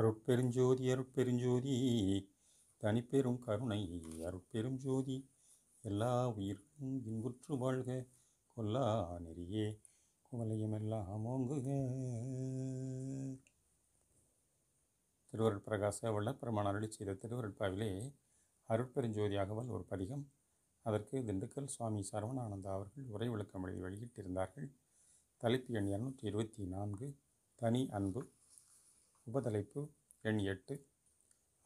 அருட்பெருஞ்சோதி அருட்பெருஞ்சோதி தனிப்பெரும் கருணை அருட்பெருஞ்சோதி எல்லா உயிர்க்கும் இன்புற்று வாழ்க கொல்லா நெறியே எல்லாம் ஓங்குக திருவருட் பிரகாச வல்லப்பெருமான் அருளி செய்த திருவருட்பாவிலே அருட்பெருஞ்சோதியாகவல் ஒரு பதிகம் அதற்கு திண்டுக்கல் சுவாமி சரவணானந்தா அவர்கள் உரை விளக்கம் எழுதி வெளியிட்டிருந்தார்கள் தலைப்பு எண் இரநூத்தி இருபத்தி நான்கு தனி அன்பு உபதலைப்பு எண் எட்டு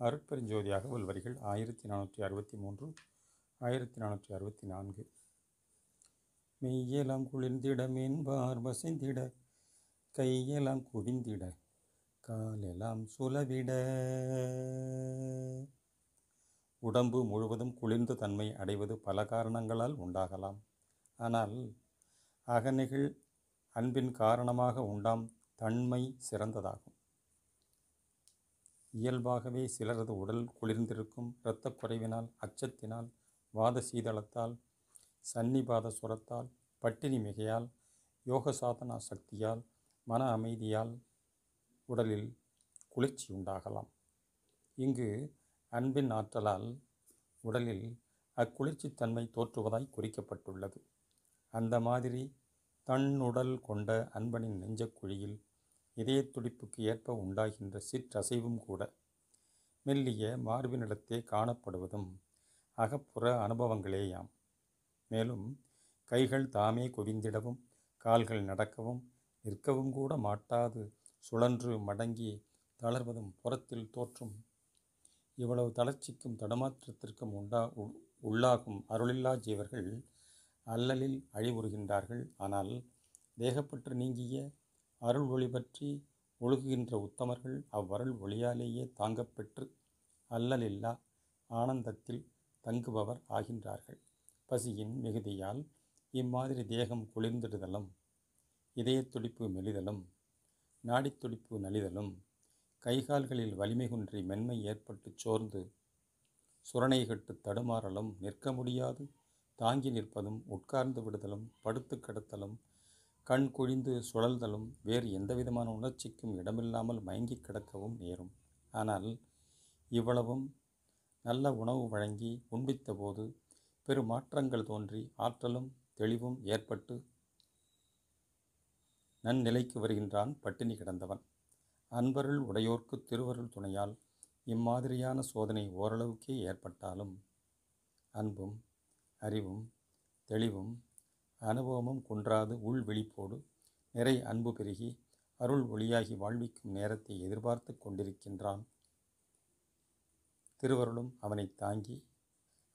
அருட்பெருஞ்சோதியாக வரிகள் ஆயிரத்தி நானூற்றி அறுபத்தி மூன்று ஆயிரத்தி நானூற்றி அறுபத்தி நான்கு மெய்யெல்லாம் குளிர்ந்திட மென்பார் வசைந்திட கையெல்லாம் குவிந்திட காலெல்லாம் சுலவிட உடம்பு முழுவதும் குளிர்ந்த தன்மை அடைவது பல காரணங்களால் உண்டாகலாம் ஆனால் அகநிகழ் அன்பின் காரணமாக உண்டாம் தன்மை சிறந்ததாகும் இயல்பாகவே சிலரது உடல் குளிர்ந்திருக்கும் இரத்தக் குறைவினால் அச்சத்தினால் வாத சீதளத்தால் சன்னிபாத சுரத்தால் பட்டினி மிகையால் யோக சாதனா சக்தியால் மன அமைதியால் உடலில் குளிர்ச்சி உண்டாகலாம் இங்கு அன்பின் ஆற்றலால் உடலில் அக்குளிர்ச்சித்தன்மை தோற்றுவதாய் குறிக்கப்பட்டுள்ளது அந்த மாதிரி தன்னுடல் கொண்ட அன்பனின் நெஞ்சக்குழியில் இதயத்துடிப்புக்கு துடிப்புக்கு ஏற்ப உண்டாகின்ற சிற்றசைவும் கூட மெல்லிய மார்பினிடத்தே காணப்படுவதும் அகப்புற அனுபவங்களேயாம் மேலும் கைகள் தாமே குவிந்திடவும் கால்கள் நடக்கவும் நிற்கவும் கூட மாட்டாது சுழன்று மடங்கி தளர்வதும் புறத்தில் தோற்றும் இவ்வளவு தளர்ச்சிக்கும் தடுமாற்றத்திற்கும் உண்டா உள்ளாகும் அருளில்லா ஜீவர்கள் அல்லலில் அழிவுறுகின்றார்கள் ஆனால் தேகப்பற்று நீங்கிய அருள் ஒளி பற்றி ஒழுகுகின்ற உத்தமர்கள் அவ்வருள் ஒளியாலேயே தாங்கப்பெற்று அல்லலில்லா ஆனந்தத்தில் தங்குபவர் ஆகின்றார்கள் பசியின் மிகுதியால் இம்மாதிரி தேகம் குளிர்ந்திடுதலும் இதயத் துடிப்பு மெலிதலும் நாடித் துடிப்பு நலிதலும் கைகால்களில் வலிமை குன்றி மென்மை ஏற்பட்டு சோர்ந்து சுரணை கட்டு தடுமாறலும் நிற்க முடியாது தாங்கி நிற்பதும் உட்கார்ந்து விடுதலும் படுத்து கிடத்தலும் கண் குழிந்து சுழல்தலும் வேறு எந்தவிதமான உணர்ச்சிக்கும் இடமில்லாமல் மயங்கி கிடக்கவும் நேரும் ஆனால் இவ்வளவும் நல்ல உணவு வழங்கி உண்பித்த போது மாற்றங்கள் தோன்றி ஆற்றலும் தெளிவும் ஏற்பட்டு நன்னிலைக்கு வருகின்றான் பட்டினி கிடந்தவன் அன்பருள் உடையோர்க்கு திருவருள் துணையால் இம்மாதிரியான சோதனை ஓரளவுக்கே ஏற்பட்டாலும் அன்பும் அறிவும் தெளிவும் அனுபவமும் குன்றாது உள் விழிப்போடு நிறை அன்பு பெருகி அருள் ஒளியாகி வாழ்விக்கும் நேரத்தை எதிர்பார்த்து கொண்டிருக்கின்றான் திருவருளும் அவனை தாங்கி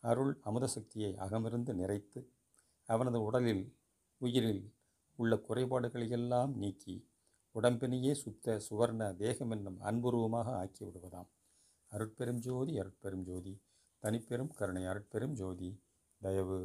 அருள் அமுதசக்தியை அகமிருந்து நிறைத்து அவனது உடலில் உயிரில் உள்ள குறைபாடுகளையெல்லாம் நீக்கி உடம்பினையே சுத்த சுவர்ண தேகம் என்னும் அன்புருவமாக ஆக்கி விடுவதாம் அருட்பெரும் ஜோதி அருட்பெரும் ஜோதி தனிப்பெரும் கருணை அருட்பெரும் ஜோதி தயவு